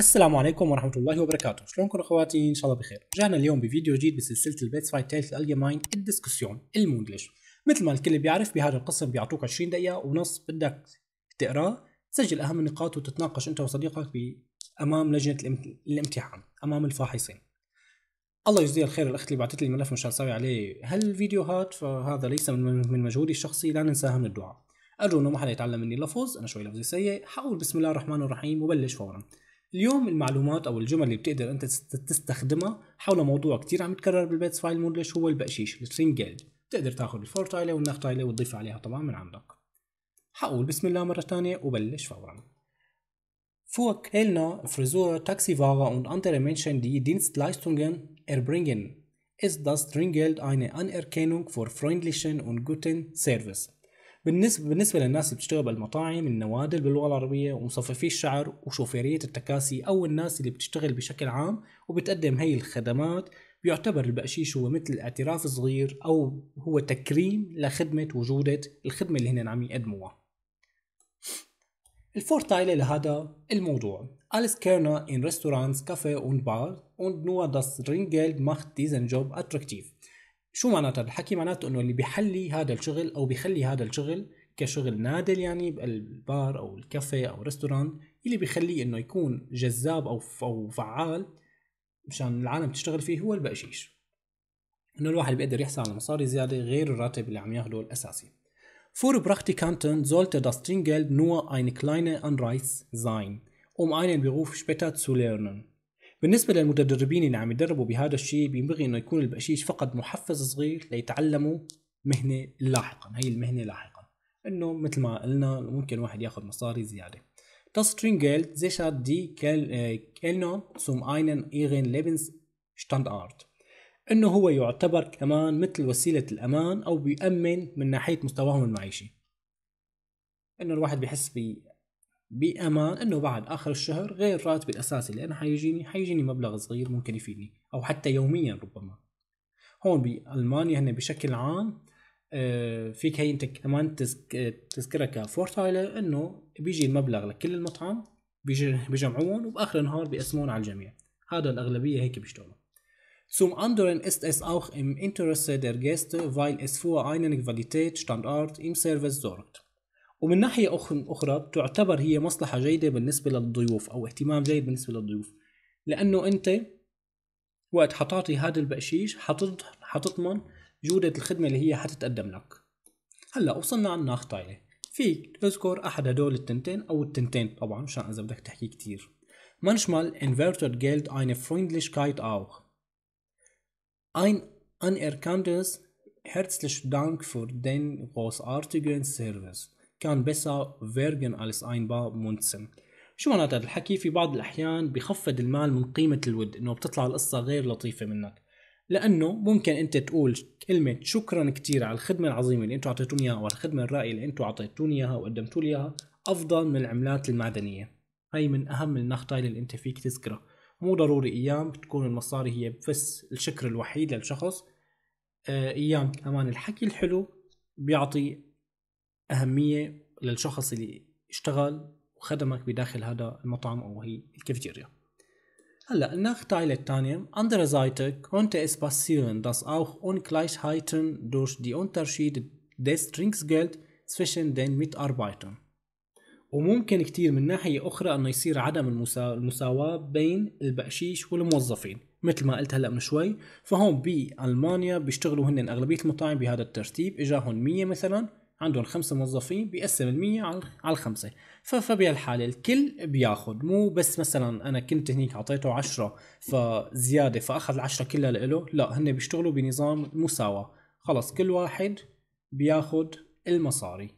السلام عليكم ورحمة الله وبركاته، شلونكم اخواتي؟ ان شاء الله بخير. رجعنا اليوم بفيديو جديد بسلسلة البيتس فايت تايتل الجماين الدسكسيون المونجلش. مثل ما الكل بيعرف بهذا القسم بيعطوك 20 دقيقة ونص بدك تقراه، تسجل أهم النقاط وتتناقش أنت وصديقك أمام لجنة الامتحان، أمام الفاحصين. الله يجزيها الخير الاخت اللي بعثت لي الملف مشان اسوي عليه هالفيديوهات فهذا ليس من مجهودي الشخصي لا ننساها من الدعاء. ارجو انه ما حدا يتعلم مني لفظ انا شوي لفظي سيء، حاول بسم الله الرحمن الرحيم وبلش فورا. اليوم المعلومات او الجمل اللي بتقدر انت تستخدمها حول موضوع كتير عم يتكرر بالبيتس فايل مودلش هو البقشيش الترينجلد بتقدر تاخذ الفور تايله والنخ تايله وتضيف عليها طبعا من عندك حقول بسم الله مرة ثانيه وبلش فورا فوق Vor Kellner, Friseur, Taxifahrer und andere Menschen, die Dienstleistungen erbringen, ist das Trinkgeld ان Anerkennung فور فريندليشن اون guten سيرفيس بالنسبه بالنسبه للناس اللي بتشتغل بالمطاعم النوادل باللغه العربيه ومصففي الشعر وشوفيريه التكاسي او الناس اللي بتشتغل بشكل عام وبتقدم هي الخدمات بيعتبر البقشيش هو مثل اعتراف صغير او هو تكريم لخدمه وجوده الخدمه اللي هن عم يقدموها الفور تايلة لهذا الموضوع أليس كيرنا إن Restaurants, Café أون بار أون nur داس Ringgeld ماخت ديزن جوب أتراكتيف شو معناتها الحكي معناته انه اللي بيحلي هذا الشغل او بيخلي هذا الشغل كشغل نادل يعني بالبار او الكافيه او ريستوران اللي بيخليه انه يكون جذاب او او فعال مشان العالم تشتغل فيه هو البقشيش انه الواحد بيقدر يحصل على مصاري زياده غير الراتب اللي عم ياخذه الاساسي فور براكتيكانتن زولت sollte das نو اين كلاينه ان رايس زاين um einen Beruf später zu lernen. بالنسبه للمتدربين اللي عم يدربوا بهذا الشيء بينبغي انه يكون البقشيش فقط محفز صغير ليتعلموا مهنه لاحقا هي المهنه لاحقا انه مثل ما قلنا ممكن واحد ياخذ مصاري زياده Das Trinkgeld sichert die Kellner zum einen ihren Lebensstandard. انه هو يعتبر كمان مثل وسيله الامان او بيامن من ناحيه مستواهم المعيشي. انه الواحد بيحس بامان انه بعد اخر الشهر غير راتبي الاساسي اللي انا حيجيني حيجيني مبلغ صغير ممكن يفيدني او حتى يوميا ربما هون بالمانيا هنا بشكل عام آه، فيك هي انت كمان تذكرها كفورتايلر انه بيجي المبلغ لكل المطعم بيجمعوهم وباخر النهار بيقسمون على الجميع هذا الاغلبيه هيك بيشتغلوا Zum anderen ist es auch im Interesse der Gäste, weil es für einen Qualitätsstandard im Service sorgt. ومن ناحية أخرى تعتبر هي مصلحة جيدة بالنسبة للضيوف أو اهتمام جيد بالنسبة للضيوف لأنه أنت وقت حتعطي هذا البقشيش حتضمن جودة الخدمة اللي هي حتتقدم لك هلا وصلنا على الناخ فيك تذكر أحد هدول التنتين أو التنتين طبعا مشان إذا بدك تحكي كتير manchmal inverted Geld eine Freundlichkeit auch ein anerkanntes herzlich Dank für den großartigen Service كان بيسا فيرجن أليس أينبا مونتسن شو معناتها هذا الحكي في بعض الأحيان بخفض المال من قيمة الود إنه بتطلع القصة غير لطيفة منك لأنه ممكن أنت تقول كلمة شكرا كثير على الخدمة العظيمة اللي أنتم أعطيتوني إياها والخدمة الرائعة اللي أنتم أعطيتوني إياها وقدمتوا لي إياها أفضل من العملات المعدنية هي من أهم النقطتين اللي أنت فيك تذكرها مو ضروري أيام بتكون المصاري هي بس الشكر الوحيد للشخص آه، أيام كمان الحكي الحلو بيعطي اهميه للشخص اللي اشتغل وخدمك بداخل هذا المطعم او هي الكافيتيريا هلا كونت اس باسيرن داس اوخ اون كلايش هايتن auch دي اونترشيد die Unterschiede جيلد سفيشن دين ميت اربايتن وممكن كتير من ناحية أخرى أنه يصير عدم المساواة بين البقشيش والموظفين مثل ما قلت هلا من شوي فهون بألمانيا بيشتغلوا هن أغلبية المطاعم بهذا الترتيب إجاهم 100 مثلا عندهم خمسة موظفين بيقسم المية على الخمسة فبهالحالة الكل بياخد مو بس مثلا أنا كنت هنيك أعطيته عشرة فزيادة فأخذ العشرة كلها لإله لا هن بيشتغلوا بنظام مساواة خلص كل واحد بياخد المصاري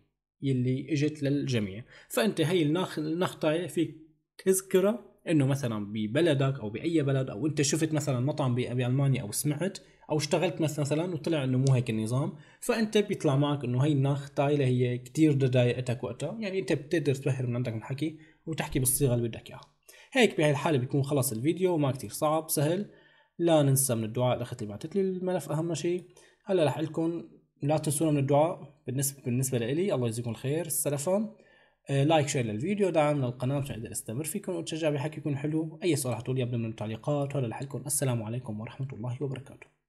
يلي اجت للجميع فأنت هي النخ... النخطة فيك تذكرها انه مثلا ببلدك او باي بلد او انت شفت مثلا مطعم بالمانيا او سمعت او اشتغلت مثلا وطلع انه مو هيك النظام فانت بيطلع معك انه هي تايله هي كثير ضايقتك وقتها يعني انت بتقدر تبهر من عندك الحكي وتحكي بالصيغه اللي بدك اياها هيك بهي الحاله بيكون خلص الفيديو ما كثير صعب سهل لا ننسى من الدعاء الاخت اللي بعثت لي الملف اهم شيء هلا رح لكم لا تنسونا من الدعاء بالنسبه بالنسبه لإلي الله يجزيكم الخير السلفان آه، لايك شير للفيديو دعم للقناه مشان اقدر استمر فيكم وتشجع بحكيكم حلو اي سؤال حطوا لي من التعليقات ولا لحالكم السلام عليكم ورحمه الله وبركاته